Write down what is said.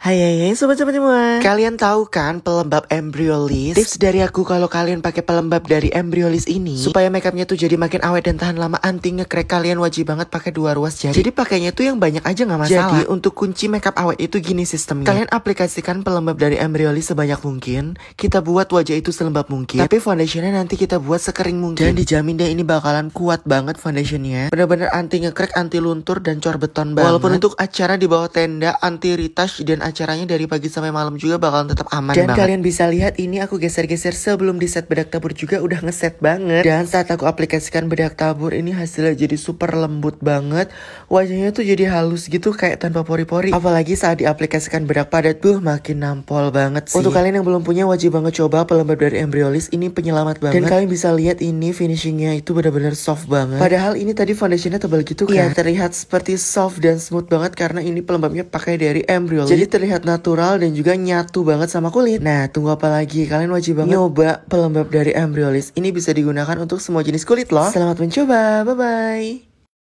Hai hai hai sobat-sobat semua Kalian tahu kan pelembab embryolis Tips dari aku kalau kalian pakai pelembab dari embryolis ini Supaya makeupnya tuh jadi makin awet dan tahan lama anti ngekrek Kalian wajib banget pakai dua ruas jari Jadi pakainya tuh yang banyak aja nggak masalah Jadi untuk kunci makeup awet itu gini sistemnya Kalian aplikasikan pelembab dari embryolis sebanyak mungkin Kita buat wajah itu selembab mungkin Tapi foundationnya nanti kita buat sekering mungkin Dan dijamin deh ini bakalan kuat banget foundationnya Bener-bener anti ngekrek, anti luntur dan cor beton banget Walaupun untuk acara di bawah tenda, anti retouch dan acaranya dari pagi sampai malam juga bakalan tetap aman Dan banget. kalian bisa lihat ini aku geser-geser sebelum di set bedak tabur juga udah ngeset banget. Dan saat aku aplikasikan bedak tabur ini hasilnya jadi super lembut banget. Wajahnya tuh jadi halus gitu kayak tanpa pori-pori. Apalagi saat diaplikasikan bedak padat, tuh makin nampol banget sih. Untuk kalian yang belum punya wajib banget coba pelembab dari Embryolis ini penyelamat banget. Dan kalian bisa lihat ini finishingnya itu benar-benar soft banget. Padahal ini tadi foundationnya tebal gitu iya. kan. Iya terlihat seperti soft dan smooth banget karena ini pelembabnya pakai dari Embryolis. Jadi terlihat natural dan juga nyatu banget sama kulit. Nah, tunggu apa lagi? Kalian wajib banget nyoba pelembab dari Embryolis. Ini bisa digunakan untuk semua jenis kulit loh. Selamat mencoba. Bye-bye.